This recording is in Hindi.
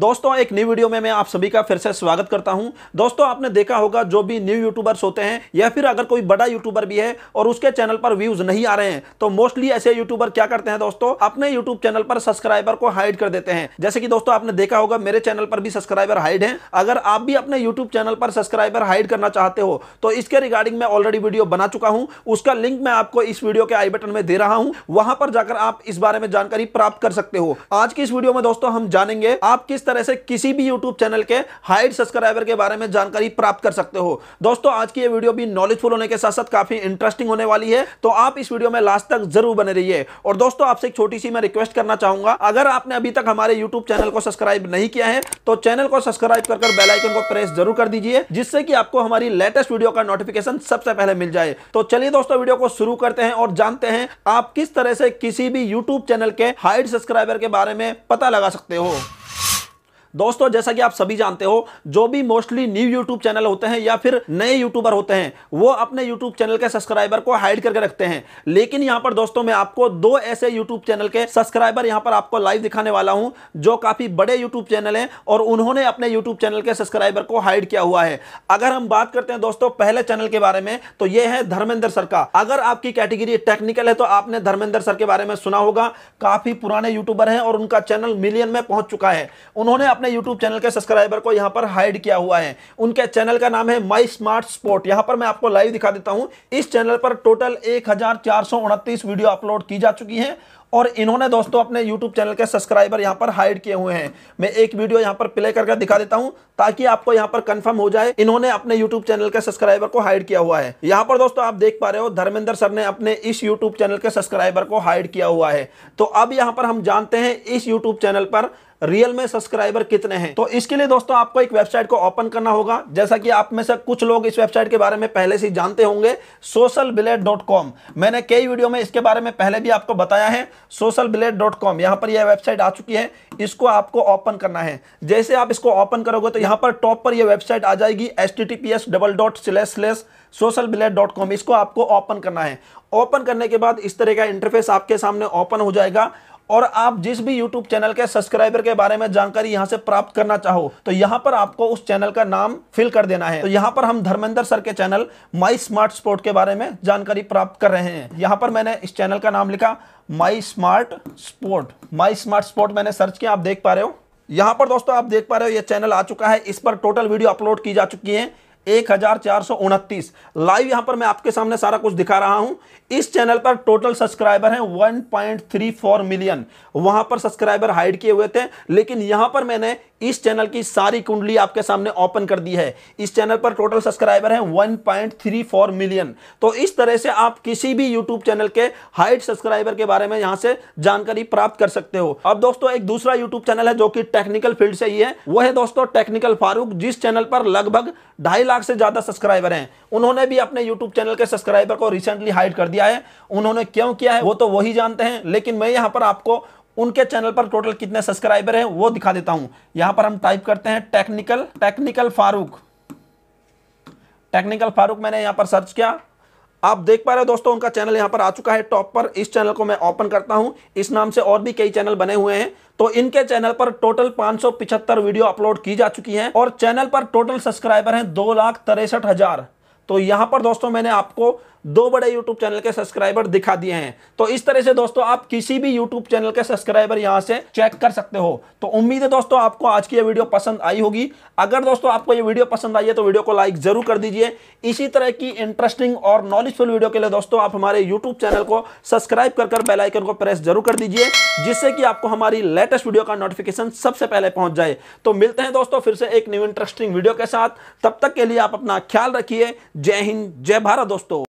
दोस्तों एक न्यू वीडियो में मैं आप सभी का फिर से स्वागत करता हूं दोस्तों आपने देखा होगा जो भी न्यू यूट्यूबर्स होते हैं या फिर अगर कोई बड़ा यूट्यूबर भी है और उसके चैनल पर व्यूज नहीं आ रहे हैं तो मोस्टली ऐसे यूट्यूबर क्या करते हैं दोस्तों अपने यूट्यूब चैनल पर सब्सक्राइबर को हाइड कर देते हैं जैसे कि दोस्तों आपने देखा होगा मेरे चैनल पर भी सब्सक्राइबर हाइड है अगर आप भी अपने यूट्यूब चैनल पर सब्सक्राइबर हाइड करना चाहते हो तो इसके रिगार्डिंग मैं ऑलरेडी वीडियो बना चुका हूँ उसका लिंक मैं आपको इस वीडियो के आई बटन में दे रहा हूँ वहां पर जाकर आप इस बारे में जानकारी प्राप्त कर सकते हो आज की इस वीडियो में दोस्तों हम जानेंगे आप किस इस तरह से किसी भी YouTube चैनल के हाइड सब्सक्राइबर के बारे में जानकारी प्राप्त कर सकते हो दोस्तों आज की ये वीडियो भी नॉलेजफुल होने के साथ साथ काफी इंटरेस्टिंग होने वाली है तो आप इस वीडियो में लास्ट तक जरूर बने रहिए और दोस्तों आपसे एक छोटी सी मैं रिक्वेस्ट करना चाहूंगा अगर आपने अभी तक हमारे यूट्यूब चैनल को सब्सक्राइब नहीं किया है तो चैनल को सब्सक्राइब कर बेलाइकन को प्रेस जरूर कर दीजिए जिससे कि आपको हमारी लेटेस्ट वीडियो का नोटिफिकेशन सबसे पहले मिल जाए तो चलिए दोस्तों वीडियो को शुरू करते हैं और जानते हैं आप किस तरह से किसी भी यूट्यूब चैनल के हाइड सब्सक्राइबर के बारे में पता लगा सकते हो दोस्तों जैसा कि आप सभी जानते हो जो भी मोस्टली न्यू यूट्यूब चैनल होते हैं या फिर नए यूट्यूबर होते हैं वो अपने यूट्यूब चैनल के सब्सक्राइबर को हाइड करके रखते हैं लेकिन यहां पर दोस्तों मैं आपको दो ऐसे यूट्यूब चैनल के सब्सक्राइबर यहां पर आपको लाइव दिखाने वाला हूं जो काफ़ी बड़े यूट्यूब चैनल है और उन्होंने अपने यूट्यूब चैनल के सब्सक्राइबर को हाइड किया हुआ है अगर हम बात करते हैं दोस्तों पहले चैनल के बारे में तो ये है धर्मेंद्र सर का अगर आपकी कैटेगरी टेक्निकल है तो आपने धर्मेंद्र सर के बारे में सुना होगा काफ़ी पुराने यूट्यूबर है और उनका चैनल मिलियन में पहुंच चुका है उन्होंने अपने यूट्यूब चैनल के सब्सक्राइबर को यहां पर हाइड किया हुआ है उनके चैनल का नाम है माई स्मार्ट स्पोर्ट यहां पर मैं आपको लाइव दिखा देता हूं इस चैनल पर टोटल एक वीडियो अपलोड की जा चुकी है और इन्होंने दोस्तों अपने YouTube चैनल के सब्सक्राइबर यहाँ पर हाइड किए हुए हैं मैं एक वीडियो यहाँ पर प्ले करके दिखा देता हूँ ताकि आपको यहाँ पर कंफर्म हो जाए इन्होंने अपने YouTube चैनल के सब्सक्राइबर को हाइड किया हुआ है यहाँ पर दोस्तों आप देख पा रहे हो धर्मेंद्र सर ने अपने इस YouTube चैनल के सब्सक्राइबर को हाइड किया हुआ है तो अब यहाँ पर हम जानते हैं इस यूट्यूब चैनल पर रियल में सब्सक्राइबर कितने हैं तो इसके लिए दोस्तों आपको एक वेबसाइट को ओपन करना होगा जैसा कि आप में से कुछ लोग इस वेबसाइट के बारे में पहले से जानते होंगे सोशल मैंने कई वीडियो में इसके बारे में पहले भी आपको बताया है सोशल ब्लेड डॉट कॉम यहाँ पर यह वेबसाइट आ चुकी है इसको आपको ओपन करना है जैसे आप इसको ओपन करोगे तो यहाँ पर टॉप पर यह वेबसाइट आ जाएगी S T T P S double dot slash slash Social Blade dot com इसको आपको ओपन करना है ओपन करने के बाद इस तरह का इंटरफेस आपके सामने ओपन हो जाएगा और आप जिस भी यूट्यूब चैनल के सब्सक्राइबर के बारे में जानकारी यहां से प्राप्त करना चाहो तो यहां पर आपको उस चैनल का नाम फिल कर देना है तो यहां पर हम धर्मेंद्र सर के चैनल माई स्मार्ट स्पोर्ट के बारे में जानकारी प्राप्त कर रहे हैं यहां पर मैंने इस चैनल का नाम लिखा My Smart Sport My Smart Sport मैंने सर्च किया आप देख पा रहे हो यहां पर दोस्तों आप देख पा रहे हो ये चैनल आ चुका है इस पर टोटल वीडियो अपलोड की जा चुकी है एक हजार चार सौ उनतीस लाइव यहां पर मैं आपके सामने सारा कुछ दिखा रहा हूं इस चैनल पर टोटल सब्सक्राइबर हैं 1.34 मिलियन वहां पर सब्सक्राइबर हाइड किए हुए थे लेकिन यहां पर मैंने इस चैनल की सारी कुंडली आपके सामने ओपन कर दी है इस चैनल पर टोटल सब्सक्राइबर हैं 1.34 मिलियन तो इस तरह से आप किसी भी यूट्यूब चैनल के हाइट सब्सक्राइबर के बारे में यहां से जानकारी प्राप्त कर सकते हो अब दोस्तों एक दूसरा यूट्यूब चैनल है जो कि टेक्निकल फील्ड से ही है वह है दोस्तों टेक्निकल फारूक जिस चैनल पर लगभग ढाई लाख से ज़्यादा सब्सक्राइबर हैं उन्होंने भी अपने यूट्यूब चैनल के सब्सक्राइबर को रिसेंटली हाइड कर दिया है उन्होंने क्यों किया है वो तो वही जानते हैं लेकिन मैं यहाँ पर आपको उनके चैनल पर टोटल कितने सब्सक्राइबर हैं वो दिखा देता हूं यहां पर हम टाइप करते हैं Technical Technical Farooq Technical Farooq मैंने यहां पर सर्च किया आप देख पा रहे हो दोस्तों उनका चैनल यहाँ पर आ चुका है टॉप पर इस चैनल को मैं ओपन करता हूँ इस नाम से और भी कई चैनल बने हुए हैं तो इनके चैनल पर टोटल 575 वीडियो अपलोड की जा चुकी हैं और चैनल पर टोटल सब्सक्राइबर हैं दो लाख तिरसठ हजार तो यहाँ पर दोस्तों मैंने आपको दो बड़े यूट्यूब चैनल के सब्सक्राइबर दिखा दिए हैं तो इस तरह से दोस्तों आप किसी भी यूट्यूब चैनल के सब्सक्राइबर यहां से चेक कर सकते हो तो उम्मीद है दोस्तों आपको आज की यह वीडियो पसंद आई होगी अगर दोस्तों आपको यह वीडियो पसंद आई है तो वीडियो को लाइक जरूर कर दीजिए इसी तरह की इंटरेस्टिंग और नॉलेजफुल वीडियो के लिए दोस्तों आप हमारे यूट्यूब चैनल को सब्सक्राइब कर कर बेलाइकन को प्रेस जरूर कर दीजिए जिससे कि आपको हमारी लेटेस्ट वीडियो का नोटिफिकेशन सबसे पहले पहुंच जाए तो मिलते हैं दोस्तों फिर से एक न्यू इंटरेस्टिंग वीडियो के साथ तब तक के लिए आप अपना ख्याल रखिए जय हिंद जय भारत दोस्तों